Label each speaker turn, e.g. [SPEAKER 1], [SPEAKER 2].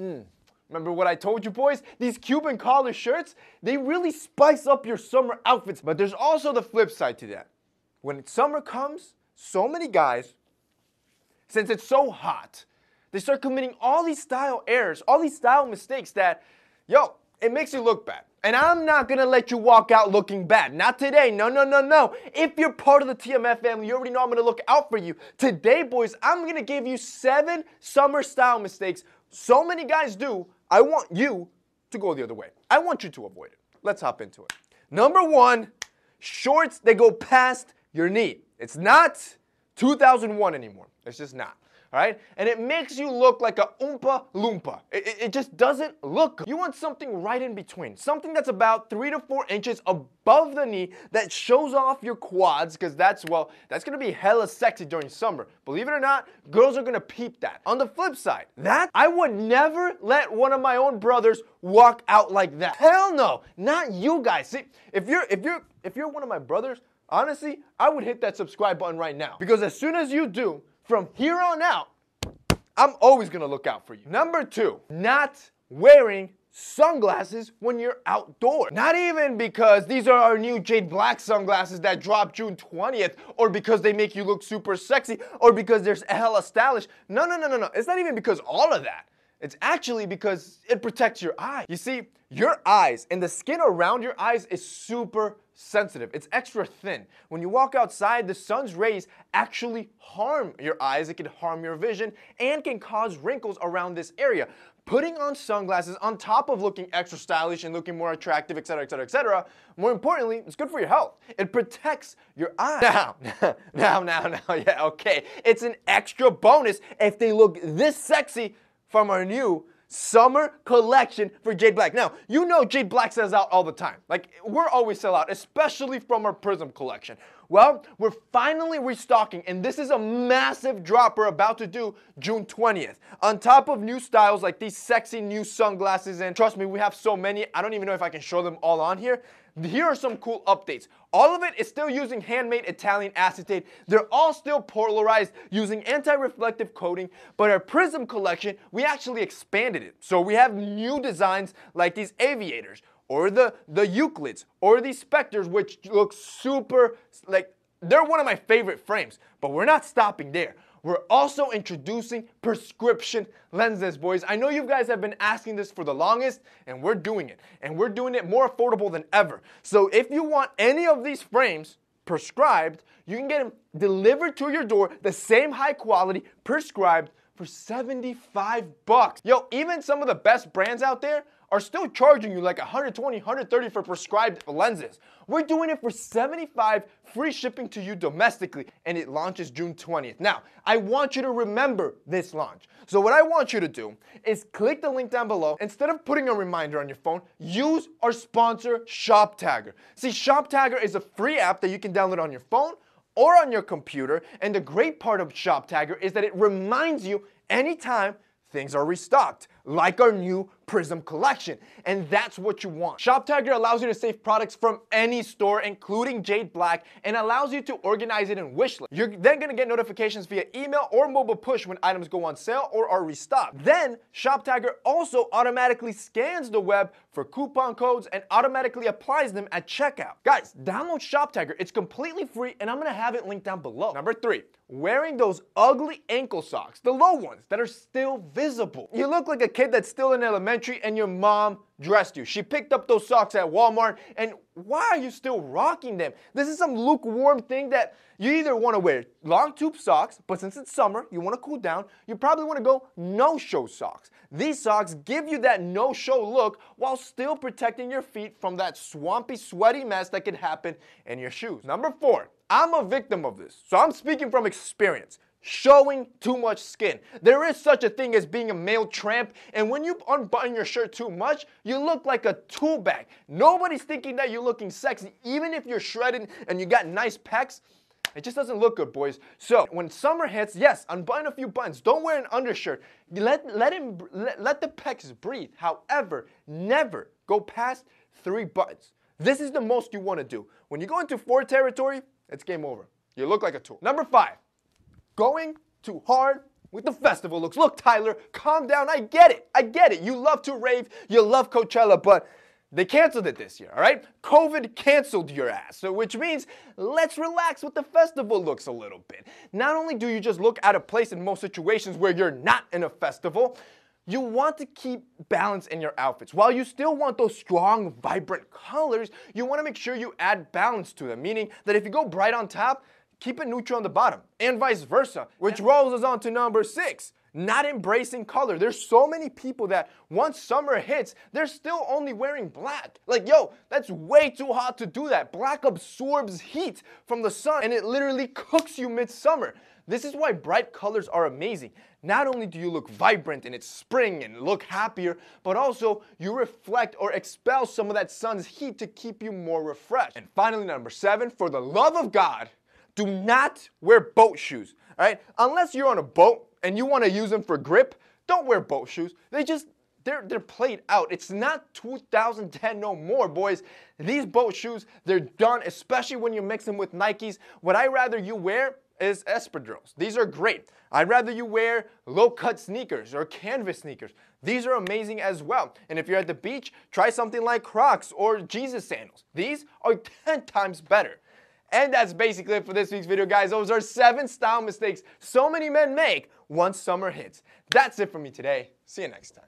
[SPEAKER 1] Mm. Remember what I told you boys? These Cuban collar shirts, they really spice up your summer outfits. But there's also the flip side to that. When summer comes, so many guys, since it's so hot, they start committing all these style errors, all these style mistakes that, yo, it makes you look bad. And I'm not gonna let you walk out looking bad. Not today. No, no, no, no. If you're part of the TMF family, you already know I'm gonna look out for you. Today, boys, I'm gonna give you seven summer style mistakes so many guys do, I want you to go the other way. I want you to avoid it. Let's hop into it. Number one, shorts that go past your knee. It's not 2001 anymore. It's just not all right? And it makes you look like a oompa loompa. It, it, just doesn't look good. You want something right in between, something that's about three to four inches above the knee that shows off your quads because that's, well, that's gonna be hella sexy during summer. Believe it or not, girls are gonna peep that. On the flip side, that, I would never let one of my own brothers walk out like that. Hell no, not you guys. See, if you're, if you're, if you're one of my brothers, honestly, I would hit that subscribe button right now because as soon as you do, from here on out, I'm always gonna look out for you. Number two, not wearing sunglasses when you're outdoors. Not even because these are our new Jade Black sunglasses that drop June 20th, or because they make you look super sexy, or because there's hella stylish. No, no, no, no, no. It's not even because all of that. It's actually because it protects your eye. You see, your eyes and the skin around your eyes is super sensitive. It's extra thin. When you walk outside, the sun's rays actually harm your eyes. It can harm your vision and can cause wrinkles around this area. Putting on sunglasses on top of looking extra stylish and looking more attractive, etc., etc., etc., more importantly, it's good for your health. It protects your eyes. Now, now, now, now, yeah, okay. It's an extra bonus if they look this sexy from our new summer collection for Jade Black. Now, you know Jade Black sells out all the time. Like, we're always sell out, especially from our Prism collection. Well, we're finally restocking, and this is a massive drop we're about to do June 20th. On top of new styles like these sexy new sunglasses, and trust me, we have so many, I don't even know if I can show them all on here. Here are some cool updates. All of it is still using handmade Italian acetate. They're all still polarized using anti-reflective coating, but our Prism collection, we actually expanded it. So we have new designs like these aviators or the, the Euclids or these Spectres, which look super, like, they're one of my favorite frames. But we're not stopping there. We're also introducing prescription lenses, boys. I know you guys have been asking this for the longest, and we're doing it. And we're doing it more affordable than ever. So if you want any of these frames, prescribed, you can get them delivered to your door, the same high quality prescribed for 75 bucks. Yo, even some of the best brands out there are still charging you like 120, 130 for prescribed lenses. We're doing it for 75 free shipping to you domestically and it launches June 20th. Now, I want you to remember this launch. So what I want you to do is click the link down below. Instead of putting a reminder on your phone, use our sponsor ShopTagger. See, ShopTagger is a free app that you can download on your phone or on your computer. And the great part of ShopTagger is that it reminds you anytime things are restocked like our new Prism collection. And that's what you want. Shop Tagger allows you to save products from any store, including Jade Black, and allows you to organize it in wishlist. You're then gonna get notifications via email or mobile push when items go on sale or are restocked. Then, Shop Tagger also automatically scans the web for coupon codes and automatically applies them at checkout. Guys, download Shop Tagger. It's completely free, and I'm gonna have it linked down below. Number three, wearing those ugly ankle socks, the low ones that are still visible. You look like a kid that's still in elementary and your mom dressed you. She picked up those socks at Walmart and why are you still rocking them? This is some lukewarm thing that you either want to wear long tube socks, but since it's summer, you want to cool down, you probably want to go no show socks. These socks give you that no show look while still protecting your feet from that swampy, sweaty mess that could happen in your shoes. Number four, I'm a victim of this, so I'm speaking from experience showing too much skin. There is such a thing as being a male tramp, and when you unbutton your shirt too much, you look like a tool bag. Nobody's thinking that you're looking sexy, even if you're shredded and you got nice pecs. It just doesn't look good, boys. So when summer hits, yes, unbutton a few buttons. Don't wear an undershirt. Let let him let, let the pecs breathe. However, never go past three buttons. This is the most you want to do. When you go into four territory, it's game over. You look like a tool. Number five, going too hard with the festival looks. Look, Tyler, calm down. I get it. I get it. You love to rave, you love Coachella, but they canceled it this year, all right? COVID canceled your ass, so which means let's relax with the festival looks a little bit. Not only do you just look out of place in most situations where you're not in a festival, you want to keep balance in your outfits. While you still want those strong, vibrant colors, you want to make sure you add balance to them, meaning that if you go bright on top, keep it neutral on the bottom, and vice versa, which rolls us on to number six. Not embracing color. There's so many people that once summer hits, they're still only wearing black. Like, yo, that's way too hot to do that. Black absorbs heat from the sun and it literally cooks you midsummer. This is why bright colors are amazing. Not only do you look vibrant and it's spring and look happier, but also you reflect or expel some of that sun's heat to keep you more refreshed. And finally, number seven, for the love of God, do not wear boat shoes, all right? Unless you're on a boat and you want to use them for grip, don't wear boat shoes. They just they're, they're played out. It's not 2010 no more, boys. These boat shoes, they're done, especially when you mix them with Nikes. What I rather you wear is espadrilles. These are great. I'd rather you wear low-cut sneakers or canvas sneakers. These are amazing as well. And if you're at the beach, try something like Crocs or Jesus sandals. These are 10 times better. And that's basically it for this week's video, guys. Those are seven style mistakes so many men make once summer hits. That's it for me today. See you next time.